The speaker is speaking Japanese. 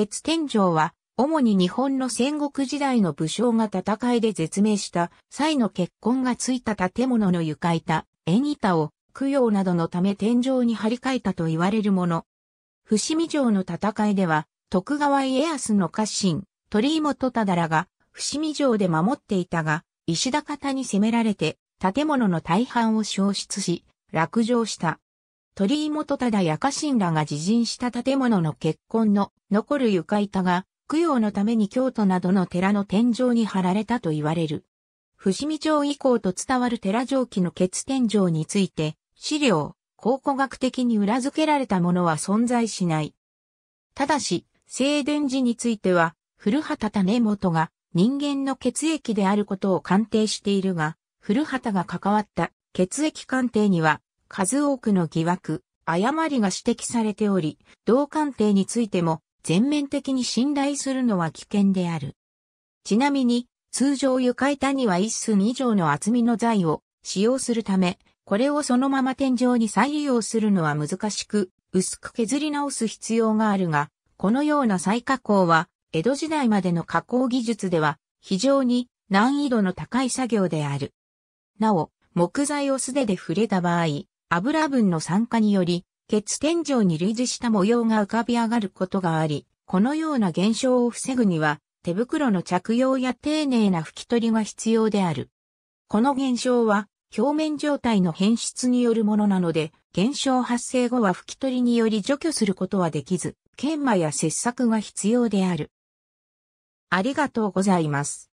鉄天井は、主に日本の戦国時代の武将が戦いで絶命した際の結婚がついた建物の床板、縁板を供養などのため天井に張り替えたと言われるもの。伏見城の戦いでは、徳川家康の家臣、鳥居元忠らが、伏見城で守っていたが、石田方に攻められて、建物の大半を消失し、落城した。鳥居元忠や家臣らが自陣した建物の結婚の残る床板が、供養のために京都などの寺の天井に貼られたと言われる。伏見城以降と伝わる寺城記の欠天井について、資料、考古学的に裏付けられたものは存在しない。ただし、静電寺については、古畑種元が人間の血液であることを鑑定しているが、古畑が関わった血液鑑定には数多くの疑惑、誤りが指摘されており、同鑑定についても全面的に信頼するのは危険である。ちなみに、通常床板には1寸以上の厚みの材を使用するため、これをそのまま天井に再利用するのは難しく、薄く削り直す必要があるが、このような再加工は、江戸時代までの加工技術では、非常に難易度の高い作業である。なお、木材を素手で触れた場合、油分の酸化により、血天井に類似した模様が浮かび上がることがあり、このような現象を防ぐには、手袋の着用や丁寧な拭き取りが必要である。この現象は、表面状態の変質によるものなので、現象発生後は拭き取りにより除去することはできず、研磨や切削が必要である。ありがとうございます。